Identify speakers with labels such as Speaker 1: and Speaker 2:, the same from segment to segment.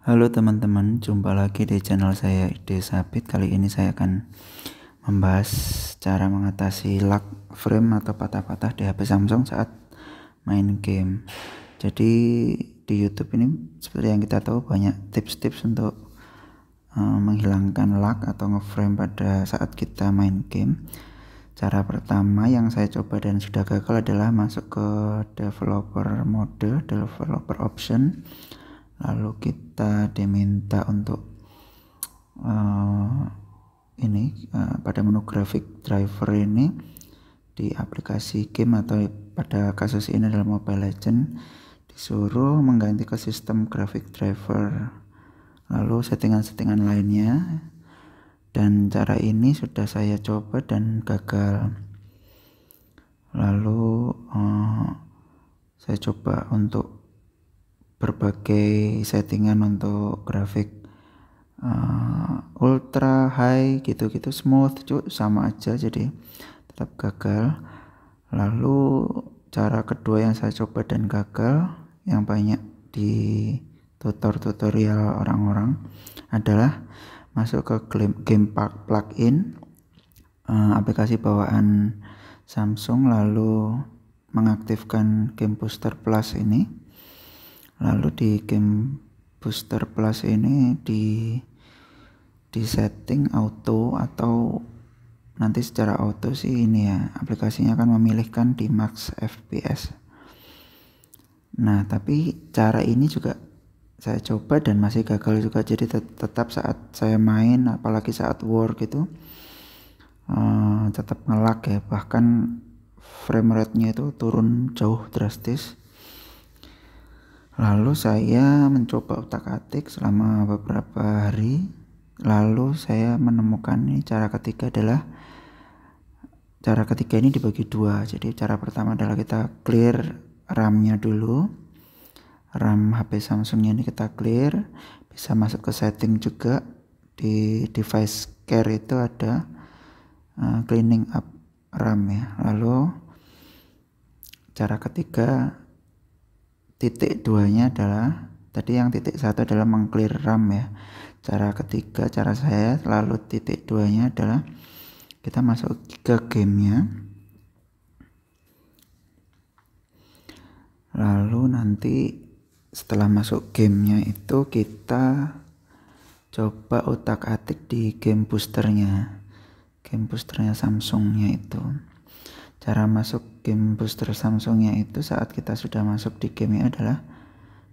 Speaker 1: Halo teman-teman, jumpa lagi di channel saya Ide Sabit. Kali ini saya akan membahas cara mengatasi lag frame atau patah-patah di HP Samsung saat main game. Jadi di YouTube ini seperti yang kita tahu banyak tips-tips untuk uh, menghilangkan lag atau ngeframe pada saat kita main game. Cara pertama yang saya coba dan sudah gagal adalah masuk ke developer mode, developer option lalu kita diminta untuk uh, ini uh, pada menu grafik driver ini di aplikasi game atau pada kasus ini adalah Mobile Legend disuruh mengganti ke sistem grafik driver lalu settingan-settingan lainnya dan cara ini sudah saya coba dan gagal lalu uh, saya coba untuk berbagai settingan untuk grafik uh, ultra high gitu-gitu smooth cuy sama aja jadi tetap gagal lalu cara kedua yang saya coba dan gagal yang banyak di tutor-tutorial orang-orang adalah masuk ke game park plugin uh, aplikasi bawaan Samsung lalu mengaktifkan game booster plus ini lalu di game booster plus ini di di setting auto atau nanti secara auto sih ini ya aplikasinya akan memilihkan di max fps nah tapi cara ini juga saya coba dan masih gagal juga jadi tetap saat saya main apalagi saat war gitu uh, tetap ngelag ya bahkan frame rate nya itu turun jauh drastis Lalu saya mencoba otak atik selama beberapa hari. Lalu saya menemukan ini cara ketiga adalah cara ketiga ini dibagi dua. Jadi cara pertama adalah kita clear RAM-nya dulu. RAM HP Samsung-nya ini kita clear, bisa masuk ke setting juga di device care itu ada uh, cleaning up RAM ya. Lalu cara ketiga titik duanya adalah tadi yang titik satu adalah mengclear RAM ya cara ketiga cara saya lalu titik duanya adalah kita masuk ke gamenya lalu nanti setelah masuk gamenya itu kita coba otak atik di game boosternya game boosternya Samsungnya itu cara masuk game booster Samsungnya itu saat kita sudah masuk di game adalah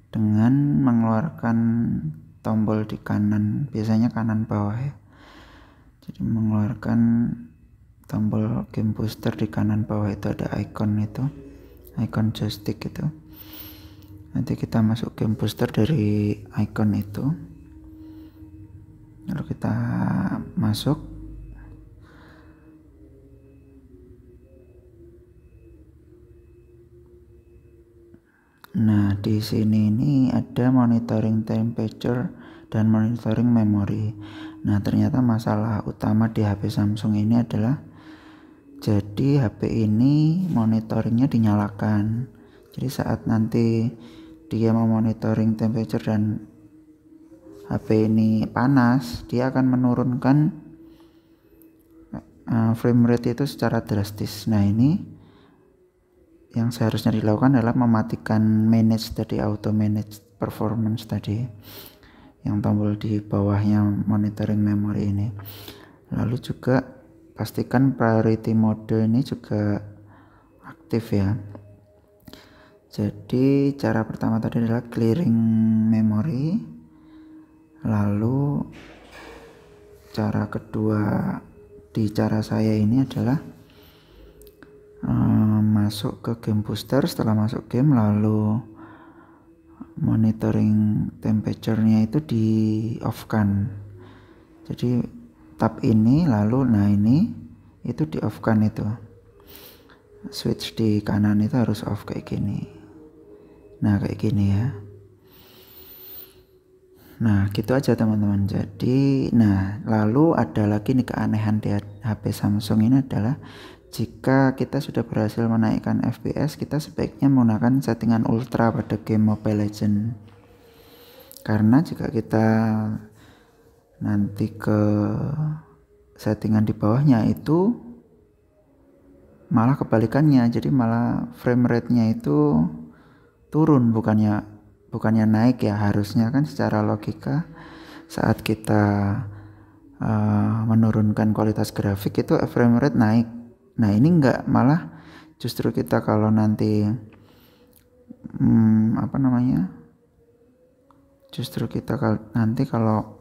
Speaker 1: dengan mengeluarkan tombol di kanan biasanya kanan bawah ya jadi mengeluarkan tombol game booster di kanan bawah itu ada icon itu icon joystick itu nanti kita masuk game booster dari icon itu lalu kita masuk Nah, di sini ini ada monitoring temperature dan monitoring memory. Nah, ternyata masalah utama di HP Samsung ini adalah jadi HP ini monitoringnya dinyalakan. Jadi saat nanti dia mau monitoring temperature dan HP ini panas, dia akan menurunkan eh, frame rate itu secara drastis. Nah, ini yang seharusnya dilakukan adalah mematikan manage tadi auto manage performance tadi yang tombol di bawahnya monitoring memory ini lalu juga pastikan priority mode ini juga aktif ya jadi cara pertama tadi adalah clearing memory lalu cara kedua di cara saya ini adalah masuk ke game booster setelah masuk game lalu monitoring temperature-nya itu di off kan jadi tab ini lalu nah ini itu di off kan itu switch di kanan itu harus off kayak gini nah kayak gini ya Nah, gitu aja teman-teman. Jadi, nah, lalu ada lagi nih keanehan di HP Samsung ini adalah jika kita sudah berhasil menaikkan FPS kita sebaiknya menggunakan settingan ultra pada game mobile legend karena jika kita nanti ke settingan di bawahnya itu malah kebalikannya jadi malah frame rate-nya itu turun bukannya bukannya naik ya harusnya kan secara logika saat kita uh, menurunkan kualitas grafik itu frame rate naik Nah ini nggak malah justru kita kalau nanti hmm, apa namanya justru kita nanti kalau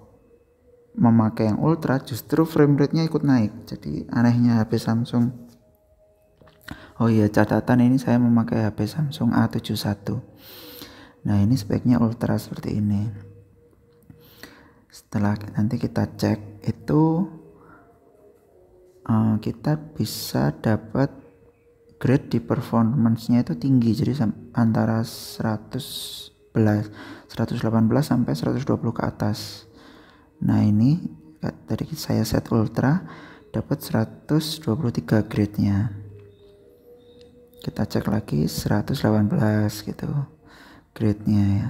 Speaker 1: memakai yang ultra justru frame rate-nya ikut naik jadi anehnya HP Samsung oh iya catatan ini saya memakai HP Samsung A71 nah ini speknya ultra seperti ini setelah nanti kita cek itu uh, kita bisa dapat grade di performance-nya itu tinggi jadi antara 111 118 sampai 120 ke atas nah ini eh, tadi saya set ultra dapat 123 grade-nya kita cek lagi 118 gitu grade-nya ya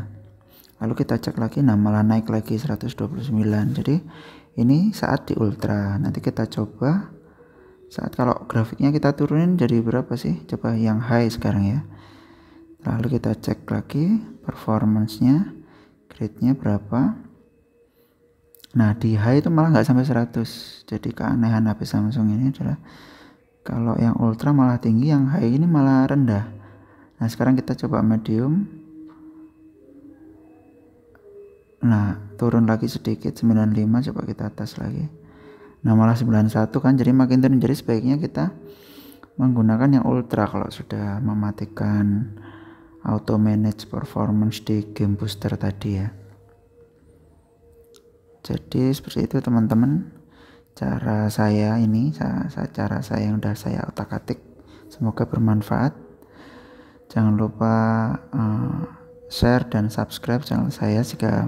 Speaker 1: lalu kita cek lagi nah malah naik lagi 129 jadi ini saat di ultra nanti kita coba saat kalau grafiknya kita turunin jadi berapa sih coba yang high sekarang ya lalu kita cek lagi performance nya grade-nya berapa nah di high itu malah nggak sampai 100 jadi keanehan HP Samsung ini adalah kalau yang ultra malah tinggi yang high ini malah rendah nah sekarang kita coba medium nah turun lagi sedikit 95 coba kita atas lagi Nah malah 91 kan jadi makin turun jadi sebaiknya kita menggunakan yang ultra kalau sudah mematikan auto manage performance di game booster tadi ya. Jadi seperti itu teman-teman cara saya ini saya, cara saya yang udah saya otak-atik semoga bermanfaat. Jangan lupa uh, share dan subscribe channel saya jika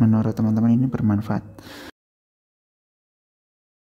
Speaker 1: menurut teman-teman ini bermanfaat.